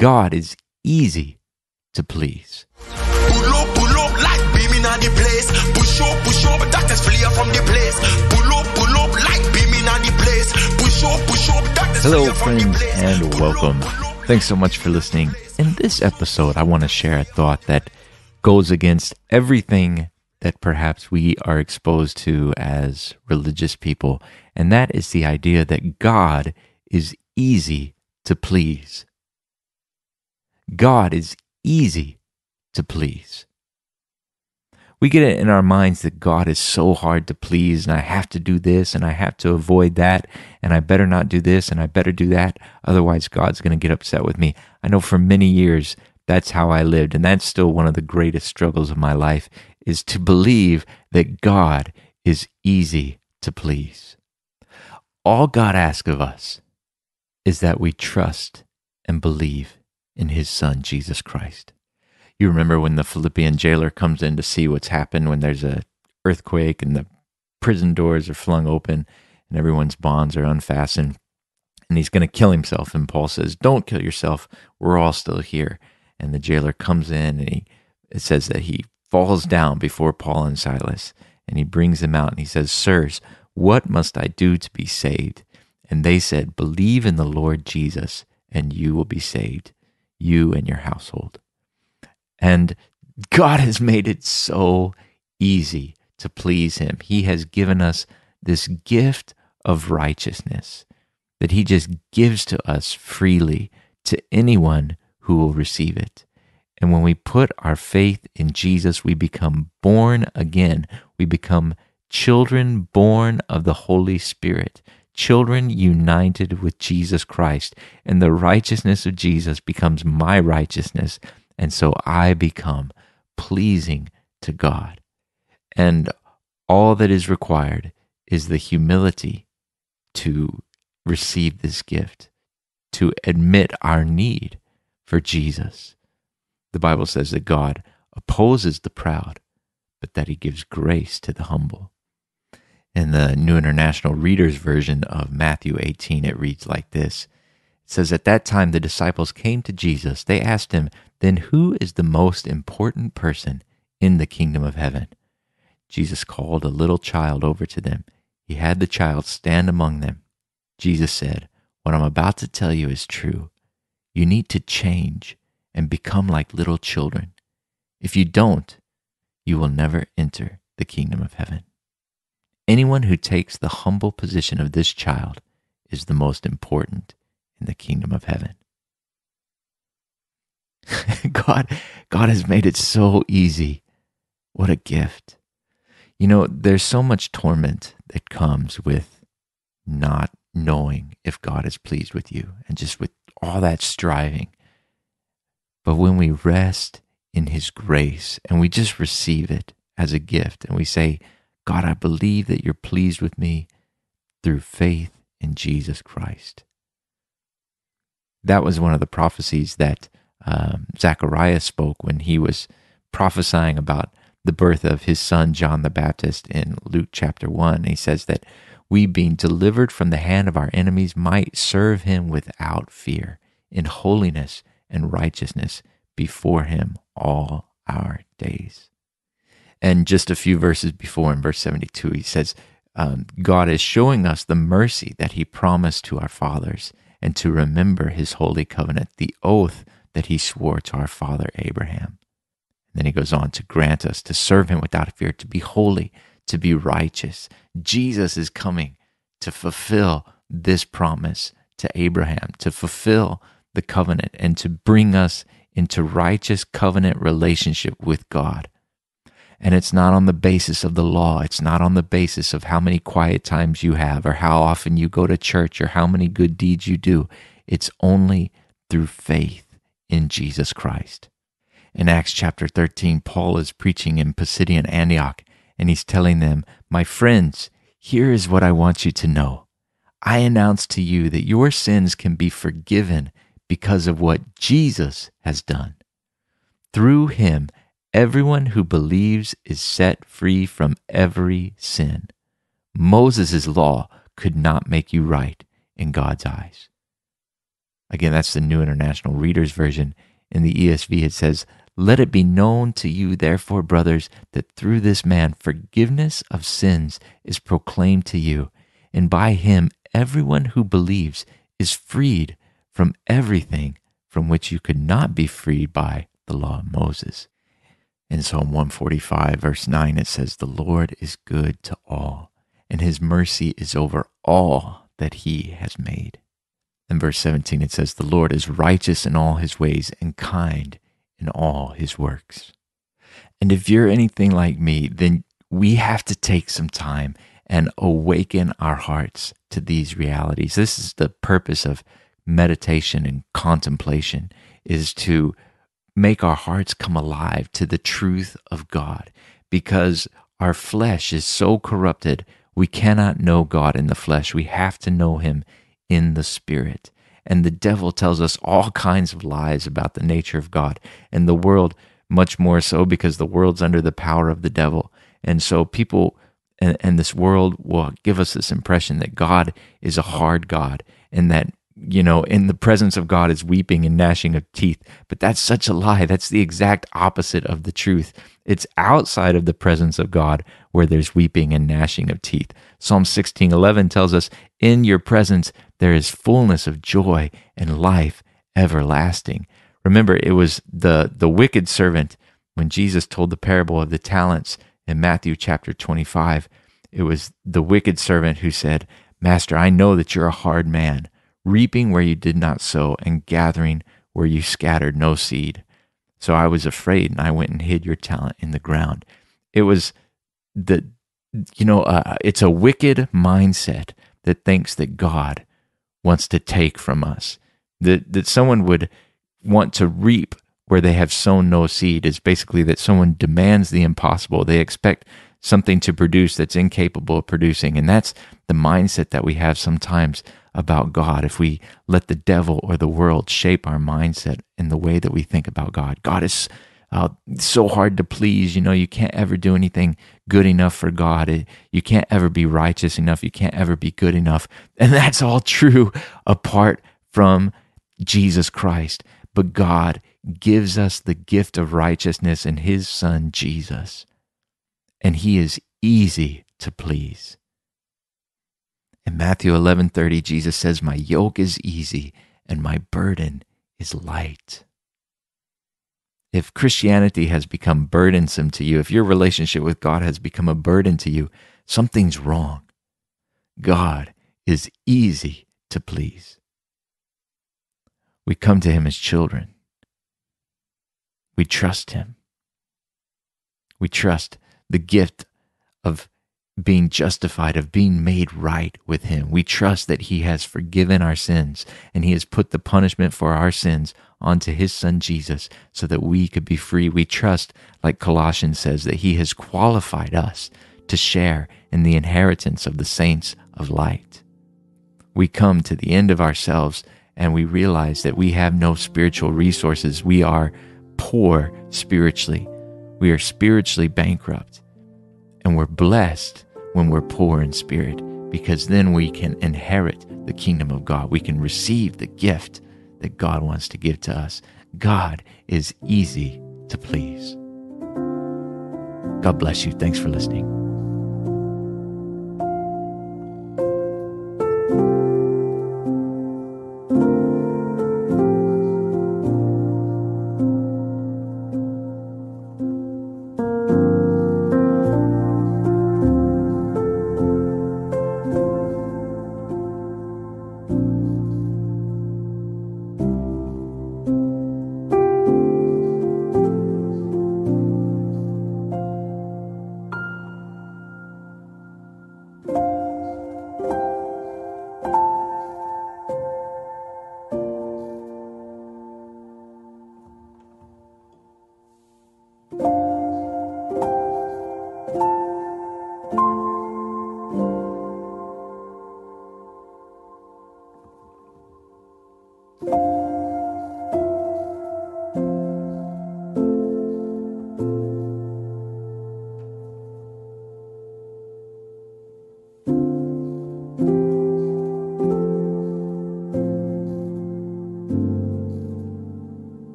God is easy to please. Pull up, pull up, like the place. Push up, push up, from the place. Pull up, pull up, like the place. Push up, push up, Hello, friends, and welcome. Thanks so much for listening. In this episode, I want to share a thought that goes against everything that perhaps we are exposed to as religious people, and that is the idea that God is easy to please. God is easy to please. We get it in our minds that God is so hard to please, and I have to do this, and I have to avoid that, and I better not do this, and I better do that, otherwise, God's going to get upset with me. I know for many years that's how I lived, and that's still one of the greatest struggles of my life is to believe that God is easy to please. All God asks of us is that we trust and believe in his son, Jesus Christ. You remember when the Philippian jailer comes in to see what's happened when there's a earthquake and the prison doors are flung open and everyone's bonds are unfastened and he's going to kill himself and Paul says, "Don't kill yourself. We're all still here." And the jailer comes in and he it says that he falls down before Paul and Silas and he brings them out and he says, "Sirs, what must I do to be saved?" And they said, Believe in the Lord Jesus, and you will be saved, you and your household. And God has made it so easy to please Him. He has given us this gift of righteousness that He just gives to us freely to anyone who will receive it. And when we put our faith in Jesus, we become born again. We become children born of the Holy Spirit children united with Jesus Christ, and the righteousness of Jesus becomes my righteousness, and so I become pleasing to God. And all that is required is the humility to receive this gift, to admit our need for Jesus. The Bible says that God opposes the proud, but that he gives grace to the humble. In the New International Reader's Version of Matthew 18, it reads like this It says, At that time the disciples came to Jesus. They asked him, Then who is the most important person in the kingdom of heaven? Jesus called a little child over to them. He had the child stand among them. Jesus said, What I'm about to tell you is true. You need to change and become like little children. If you don't, you will never enter the kingdom of heaven. Anyone who takes the humble position of this child is the most important in the kingdom of heaven. God, God has made it so easy. What a gift. You know, there's so much torment that comes with not knowing if God is pleased with you and just with all that striving. But when we rest in His grace and we just receive it as a gift and we say, God, I believe that you're pleased with me through faith in Jesus Christ. That was one of the prophecies that um, Zechariah spoke when he was prophesying about the birth of his son John the Baptist in Luke chapter 1. He says that we, being delivered from the hand of our enemies, might serve him without fear, in holiness and righteousness before him all our days. And just a few verses before, in verse 72, he says, um, God is showing us the mercy that he promised to our fathers and to remember his holy covenant, the oath that he swore to our father Abraham. And then he goes on to grant us to serve him without fear, to be holy, to be righteous. Jesus is coming to fulfill this promise to Abraham, to fulfill the covenant, and to bring us into righteous covenant relationship with God. And it's not on the basis of the law. It's not on the basis of how many quiet times you have or how often you go to church or how many good deeds you do. It's only through faith in Jesus Christ. In Acts chapter 13, Paul is preaching in Pisidian Antioch, and he's telling them, My friends, here is what I want you to know. I announce to you that your sins can be forgiven because of what Jesus has done. Through him, Everyone who believes is set free from every sin. Moses' law could not make you right in God's eyes. Again, that's the New International Reader's Version. In the ESV, it says, Let it be known to you, therefore, brothers, that through this man forgiveness of sins is proclaimed to you, and by him everyone who believes is freed from everything from which you could not be freed by the law of Moses. In Psalm 145, verse 9, it says, The Lord is good to all, and his mercy is over all that he has made. In verse 17, it says, The Lord is righteous in all his ways and kind in all his works. And if you're anything like me, then we have to take some time and awaken our hearts to these realities. This is the purpose of meditation and contemplation is to make our hearts come alive to the truth of God because our flesh is so corrupted. We cannot know God in the flesh. We have to know Him in the Spirit. And the devil tells us all kinds of lies about the nature of God and the world, much more so because the world's under the power of the devil. And so people and, and this world will give us this impression that God is a hard God and that you know, in the presence of God is weeping and gnashing of teeth. But that's such a lie. That's the exact opposite of the truth. It's outside of the presence of God where there's weeping and gnashing of teeth. Psalm 16:11 tells us, "In your presence there is fullness of joy and life everlasting." Remember, it was the the wicked servant when Jesus told the parable of the talents in Matthew chapter 25. It was the wicked servant who said, "Master, I know that you're a hard man." reaping where you did not sow, and gathering where you scattered no seed. So I was afraid, and I went and hid your talent in the ground. It was the, you know, uh, it's a wicked mindset that thinks that God wants to take from us, that, that someone would want to reap where they have sown no seed is basically that someone demands the impossible. They expect something to produce that's incapable of producing. And that's the mindset that we have sometimes about God, if we let the devil or the world shape our mindset in the way that we think about God. God is uh, so hard to please. You know, you can't ever do anything good enough for God. It, you can't ever be righteous enough. You can't ever be good enough. And that's all true apart from Jesus Christ. But God gives us the gift of righteousness in His Son, Jesus. And He is easy to please. In Matthew 11:30 Jesus says, "My yoke is easy and my burden is light." If Christianity has become burdensome to you, if your relationship with God has become a burden to you, something's wrong. God is easy to please. We come to him as children. We trust him. We trust the gift of being justified, of being made right with Him. We trust that He has forgiven our sins and He has put the punishment for our sins onto His Son Jesus so that we could be free. We trust, like Colossians says, that He has qualified us to share in the inheritance of the saints of light. We come to the end of ourselves and we realize that we have no spiritual resources. We are poor spiritually. We are spiritually bankrupt and we're blessed when we're poor in spirit, because then we can inherit the kingdom of God. We can receive the gift that God wants to give to us. God is easy to please. God bless you. Thanks for listening.